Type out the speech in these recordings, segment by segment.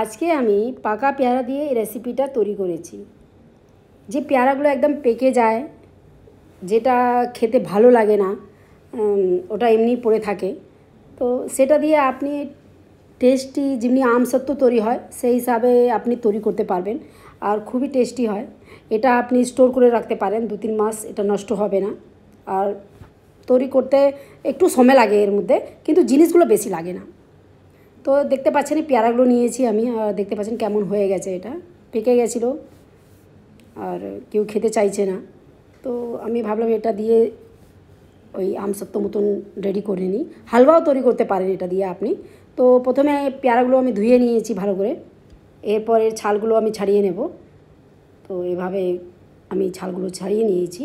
আজকে আমি পাকা পেয়ারা দিয়ে এই রেসিপিটা তৈরি করেছি যে পেয়ারাগুলো একদম পেকে যায় যেটা খেতে ভালো লাগে না ওটা এমনি পড়ে থাকে তো সেটা দিয়ে আপনি টেস্টি যেমনি আমসত্ব তৈরি হয় সেই হিসাবে আপনি তৈরি করতে পারবেন আর খুবই টেস্টি হয় এটা আপনি স্টোর করে রাখতে পারেন দু তিন মাস এটা নষ্ট হবে না আর তৈরি করতে একটু সময় লাগে এর মধ্যে কিন্তু জিনিসগুলো বেশি লাগে না তো দেখতে পাচ্ছেন এই পেয়ারাগুলো নিয়েছি আমি আর দেখতে পাচ্ছেন কেমন হয়ে গেছে এটা পেকে গেছিলো আর কেউ খেতে চাইছে না তো আমি ভাবলাম এটা দিয়ে ওই আমসত্ব মতন রেডি করে নিই হালুয়াও তৈরি করতে পারেন এটা দিয়ে আপনি তো প্রথমে পেয়ারাগুলো আমি ধুয়ে নিয়েছি ভালো করে এরপর এর ছালগুলো আমি ছাড়িয়ে নেব তো এভাবে আমি ছালগুলো ছাড়িয়ে নিয়েছি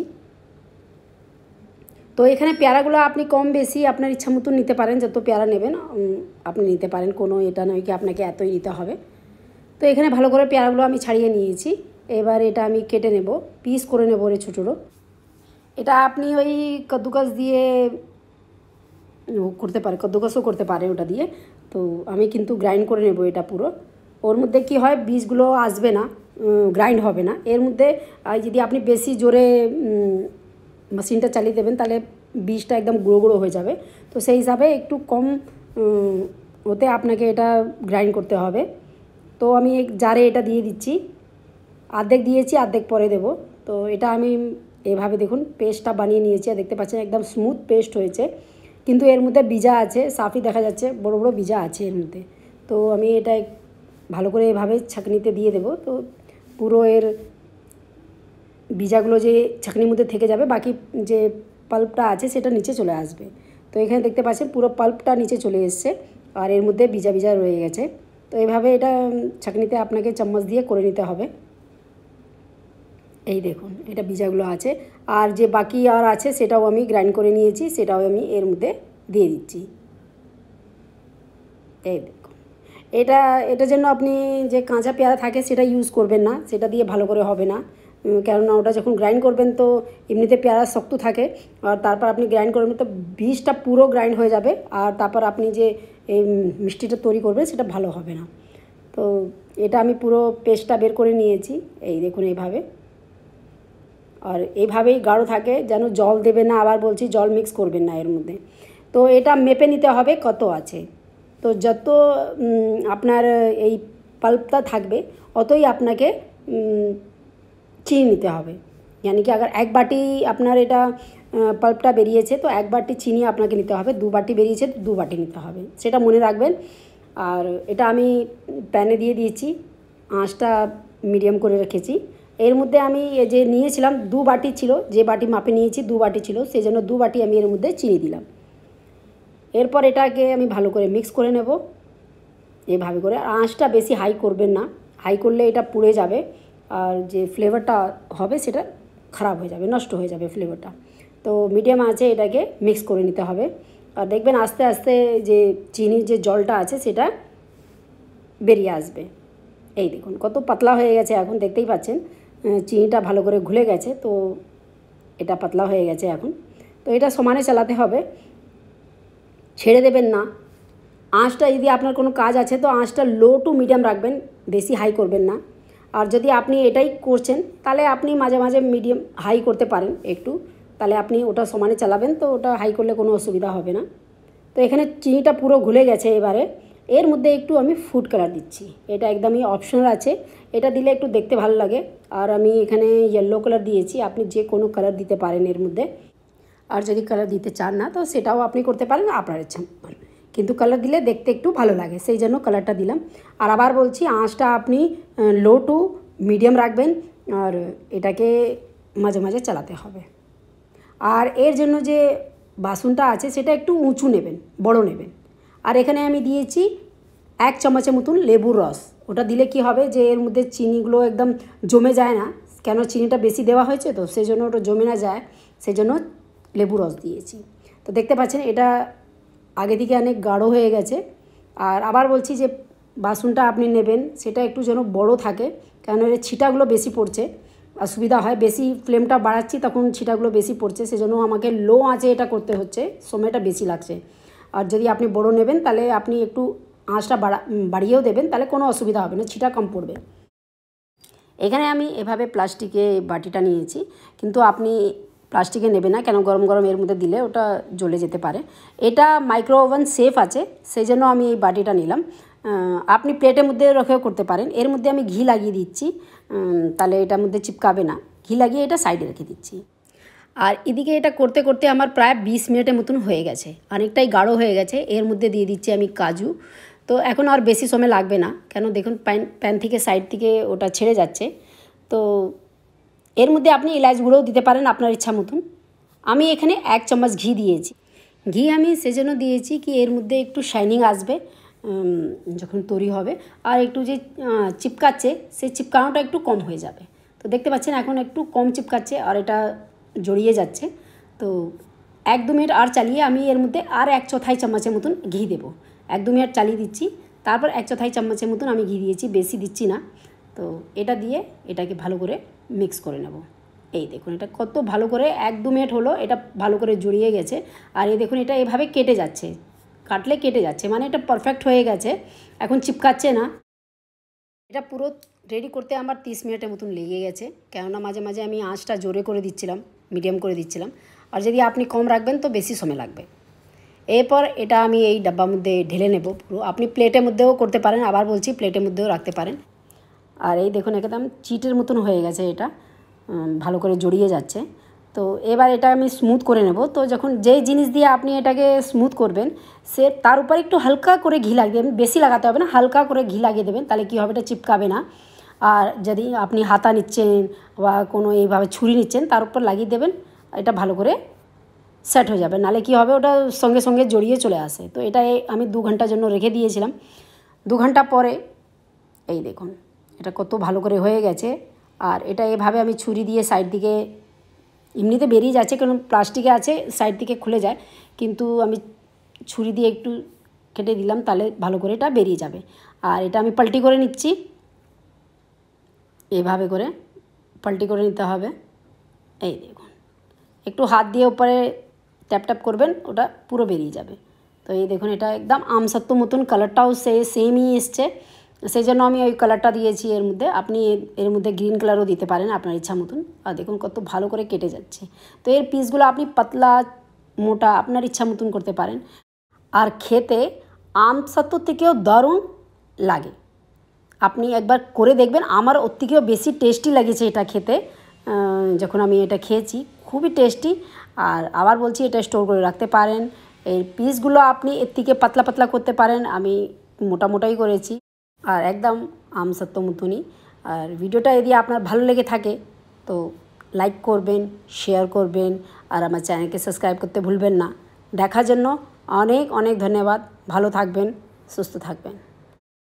তো এখানে পেয়ারাগুলো আপনি কম বেশি আপনার ইচ্ছা মতন নিতে পারেন যত পেয়ারা নেবেন আপনি নিতে পারেন কোনো এটা নয় কি আপনাকে এতই নিতে হবে তো এখানে ভালো করে পেয়ারাগুলো আমি ছাড়িয়ে নিয়েছি এবার এটা আমি কেটে নেব পিস করে নেব রে ছোটোরো এটা আপনি ওই কদ্দুকাস দিয়ে করতে পারে কদ্দুকাসও করতে পারে ওটা দিয়ে তো আমি কিন্তু গ্রাইন্ড করে নেব এটা পুরো ওর মধ্যে কি হয় বীজগুলো আসবে না গ্রাইন্ড হবে না এর মধ্যে যদি আপনি বেশি জোরে মেশিনটা চালিয়ে দেবেন তাহলে বীজটা একদম গুঁড়ো গুঁড়ো হয়ে যাবে তো সেই হিসাবে একটু কম ওতে আপনাকে এটা গ্রাইন্ড করতে হবে তো আমি এক জারে এটা দিয়ে দিচ্ছি অর্ধেক দিয়েছি অর্ধেক পরে দেব তো এটা আমি এভাবে দেখুন পেস্টটা বানিয়ে নিয়েছি দেখতে পাচ্ছেন একদম স্মুথ পেস্ট হয়েছে কিন্তু এর মধ্যে বীজা আছে সাফই দেখা যাচ্ছে বড় বড় বীজা আছে এর মধ্যে তো আমি এটা ভালো করে এভাবে ছাঁকনিতে দিয়ে দেব তো পুরো এর বীজাগুলো যে ছাঁকনির মধ্যে থেকে যাবে বাকি যে পাল্পটা আছে সেটা নিচে চলে আসবে তো এখানে দেখতে পাচ্ছেন পুরো পাল্পটা নিচে চলে এসছে আর এর মধ্যে ভিজা ভিজা রয়ে গেছে তো এভাবে এটা ছাঁকনিতে আপনাকে চামচ দিয়ে করে নিতে হবে এই দেখুন এটা ভিজাগুলো আছে আর যে বাকি আর আছে সেটাও আমি গ্রাইন্ড করে নিয়েছি সেটাও আমি এর মধ্যে দিয়ে দিচ্ছি এই দেখুন এটা এটার জন্য আপনি যে কাঁচা পেয়ারা থাকে সেটা ইউজ করবেন না সেটা দিয়ে ভালো করে হবে না কেননা ওটা যখন গ্রাইন্ড করবেন তো এমনিতে পেয়ারা শক্ত থাকে আর তারপর আপনি গ্রাইন্ড করবেন তো বীজটা পুরো গ্রাইন্ড হয়ে যাবে আর তারপর আপনি যে এই মিষ্টিটা তৈরি করবেন সেটা ভালো হবে না তো এটা আমি পুরো পেস্টটা বের করে নিয়েছি এই দেখুন এইভাবে আর এইভাবেই গাঢ় থাকে যেন জল দেবে না আবার বলছি জল মিক্স করবেন না এর মধ্যে তো এটা মেপে নিতে হবে কত আছে তো যত আপনার এই পাল্পটা থাকবে অতই আপনাকে চিনি নিতে হবে মানে কি আগার এক বাটি আপনার এটা পাল্পটা বেরিয়েছে তো এক বাটি চিনি আপনাকে নিতে হবে দু বাটি বেরিয়েছে তো দু বাটি নিতে হবে সেটা মনে রাখবেন আর এটা আমি প্যানে দিয়ে দিয়েছি আঁচটা মিডিয়াম করে রেখেছি এর মধ্যে আমি যে নিয়েছিলাম দু বাটি ছিল যে বাটি মাপে নিয়েছি দু বাটি ছিল সেই জন্য দু বাটি আমি এর মধ্যে চিনি দিলাম এরপর এটাকে আমি ভালো করে মিক্স করে নেব এভাবে করে আর আঁচটা বেশি হাই করবেন না হাই করলে এটা পুড়ে যাবে আর যে ফ্লেভারটা হবে সেটা খারাপ হয়ে যাবে নষ্ট হয়ে যাবে ফ্লেভারটা তো মিডিয়াম আছে এটাকে মিক্স করে নিতে হবে আর দেখবেন আস্তে আস্তে যে চিনির যে জলটা আছে সেটা বেরিয়ে আসবে এই দেখুন কত পাতলা হয়ে গেছে এখন দেখতেই পাচ্ছেন চিনিটা ভালো করে ঘুলে গেছে তো এটা পাতলা হয়ে গেছে এখন তো এটা সমানে চালাতে হবে ছেড়ে দেবেন না আঁচটা যদি আপনার কোনো কাজ আছে তো আঁচটা লো টু মিডিয়াম রাখবেন বেশি হাই করবেন না আর যদি আপনি এটাই করছেন তাহলে আপনি মাঝে মাঝে মিডিয়াম হাই করতে পারেন একটু তাহলে আপনি ওটা সমানে চালাবেন তো ওটা হাই করলে কোনো অসুবিধা হবে না তো এখানে চিনিটা পুরো ঘুলে গেছে এবারে এর মধ্যে একটু আমি ফুড কালার দিচ্ছি এটা একদমই অপশনাল আছে এটা দিলে একটু দেখতে ভালো লাগে আর আমি এখানে ইয়েলো কালার দিয়েছি আপনি যে কোনো কালার দিতে পারেন এর মধ্যে আর যদি কালার দিতে চান না তো সেটাও আপনি করতে পারেন আপনার ইচ্ছা কিন্তু কালার দিলে দেখতে একটু ভালো লাগে সেই জন্য কালারটা দিলাম আর আবার বলছি আঁচটা আপনি লো টু মিডিয়াম রাখবেন আর এটাকে মাঝে মাঝে চালাতে হবে আর এর জন্য যে বাসনটা আছে সেটা একটু উঁচু নেবেন বড় নেবেন আর এখানে আমি দিয়েছি এক চামচের মতন লেবুর রস ওটা দিলে কি হবে যে এর মধ্যে চিনিগুলো একদম জমে যায় না কেন চিনিটা বেশি দেওয়া হয়েছে তো সেই জন্য ওটা জমে না যায় সেজন্য লেবু রস দিয়েছি তো দেখতে পাচ্ছেন এটা আগে থেকে অনেক গাঢ় হয়ে গেছে আর আবার বলছি যে বাসনটা আপনি নেবেন সেটা একটু যেন বড় থাকে কেন এর ছিটাগুলো বেশি পড়ছে অসুবিধা হয় বেশি ফ্লেমটা বাড়াচ্ছি তখন ছিটাগুলো বেশি পড়ছে সেজন্য আমাকে লো আঁচে এটা করতে হচ্ছে সময়টা বেশি লাগছে আর যদি আপনি বড় নেবেন তাহলে আপনি একটু আঁচটা বাড়া বাড়িয়েও দেবেন তাহলে কোনো অসুবিধা হবে না ছিটা কম পড়বে এখানে আমি এভাবে প্লাস্টিকে বাটিটা নিয়েছি কিন্তু আপনি প্লাস্টিকে নেবে না কেন গরম গরম এর মধ্যে দিলে ওটা জ্বলে যেতে পারে এটা মাইক্রো ওভেন সেফ আছে সেই জন্য আমি এই বাটিটা নিলাম আপনি প্লেটের মধ্যে রেখেও করতে পারেন এর মধ্যে আমি ঘি লাগিয়ে দিচ্ছি তাহলে এটার মধ্যে চিপকাবে না ঘি লাগিয়ে এটা সাইডে রেখে দিচ্ছি আর এদিকে এটা করতে করতে আমার প্রায় বিশ মিনিটের মতন হয়ে গেছে অনেকটাই গাঢ় হয়ে গেছে এর মধ্যে দিয়ে দিচ্ছি আমি কাজু তো এখন আর বেশি সময় লাগবে না কেন দেখুন প্যান প্যান থেকে সাইড থেকে ওটা ছেড়ে যাচ্ছে তো এর মধ্যে আপনি এলাচ গুঁড়োও দিতে পারেন আপনার ইচ্ছা মতন আমি এখানে এক চামচ ঘি দিয়েছি ঘি আমি সেজন্য দিয়েছি কি এর মধ্যে একটু শাইনিং আসবে যখন তৈরি হবে আর একটু যে চিপকাচ্ছে সেই চিপকানোটা একটু কম হয়ে যাবে তো দেখতে পাচ্ছেন এখন একটু কম চিপকাচ্ছে আর এটা জড়িয়ে যাচ্ছে তো এক দু মিনিট আর চালিয়ে আমি এর মধ্যে আর এক চথাই চামচের মতন ঘি দেবো এক দু মিনিট চালিয়ে দিচ্ছি তারপর এক চথাই চামচের মতন আমি ঘি দিয়েছি বেশি দিচ্ছি না তো এটা দিয়ে এটাকে ভালো করে মিক্স করে নেব এই দেখুন এটা কত ভালো করে এক দু মিনিট হলো এটা ভালো করে জড়িয়ে গেছে আর এই দেখুন এটা এভাবে কেটে যাচ্ছে কাটলে কেটে যাচ্ছে মানে এটা পারফেক্ট হয়ে গেছে এখন চিপকাচ্ছে না এটা পুরো রেডি করতে আমার তিরিশ মিনিটের মতন লেগে গেছে কেননা মাঝে মাঝে আমি আঁচটা জোরে করে দিচ্ছিলাম মিডিয়াম করে দিচ্ছিলাম আর যদি আপনি কম রাখবেন তো বেশি সময় লাগবে এরপর এটা আমি এই ডাব্বার মধ্যে ঢেলে নেব পুরো আপনি প্লেটের মধ্যেও করতে পারেন আবার বলছি প্লেটের মধ্যেও রাখতে পারেন আর এই দেখুন একদম চিটের মতন হয়ে গেছে এটা ভালো করে জড়িয়ে যাচ্ছে তো এবার এটা আমি স্মুথ করে নেব তো যখন যেই জিনিস দিয়ে আপনি এটাকে স্মুথ করবেন সে তার উপর একটু হালকা করে ঘি লাগিয়ে বেশি লাগাতে হবে না হালকা করে ঘি লাগিয়ে দেবেন তাহলে কী হবে এটা চিপকাবে না আর যদি আপনি হাতা নিচ্ছেন বা কোনো এইভাবে ছুরি নিচ্ছেন তার উপর লাগিয়ে দেবেন এটা ভালো করে সেট হয়ে যাবে নালে কি হবে ওটা সঙ্গে সঙ্গে জড়িয়ে চলে আসে তো এটা আমি দু ঘন্টার জন্য রেখে দিয়েছিলাম দু ঘন্টা পরে এই দেখুন এটা কত ভালো করে হয়ে গেছে আর এটা এভাবে আমি ছুরি দিয়ে সাইড দিকে এমনিতে বেরিয়ে যাচ্ছে কারণ প্লাস্টিকে আছে সাইড থেকে খুলে যায় কিন্তু আমি ছুরি দিয়ে একটু কেটে দিলাম তাহলে ভালো করে এটা বেরিয়ে যাবে আর এটা আমি পাল্টি করে নিচ্ছি এভাবে করে পাল্টি করে নিতে হবে এই দেখুন একটু হাত দিয়ে উপরে ট্যাপ ট্যাপ করবেন ওটা পুরো বেরিয়ে যাবে তো এই দেখুন এটা একদম আমসত্ব মতন কালারটাও সে সেমই এসছে সেই জন্য আমি ওই কালারটা দিয়েছি এর মধ্যে আপনি এর মধ্যে গ্রিন কালারও দিতে পারেন আপনার ইচ্ছা মতন আর দেখুন কত ভালো করে কেটে যাচ্ছে তো এর পিসগুলো আপনি পাতলা মোটা আপনার ইচ্ছা মতন করতে পারেন আর খেতে আম সত্য থেকেও দারুণ লাগে আপনি একবার করে দেখবেন আমার ওর থেকেও বেশি টেস্টি লেগেছে এটা খেতে যখন আমি এটা খেয়েছি খুবই টেস্টি আর আবার বলছি এটা স্টোর করে রাখতে পারেন এর পিসগুলো আপনি এর থেকে পাতলা পাতলা করতে পারেন আমি মোটা মোটাই করেছি আর একদম আম সত্যমুতুনি আর ভিডিওটা যদি আপনার ভালো লেগে থাকে তো লাইক করবেন শেয়ার করবেন আর আমার চ্যানেলকে সাবস্ক্রাইব করতে ভুলবেন না দেখার জন্য অনেক অনেক ধন্যবাদ ভালো থাকবেন সুস্থ থাকবেন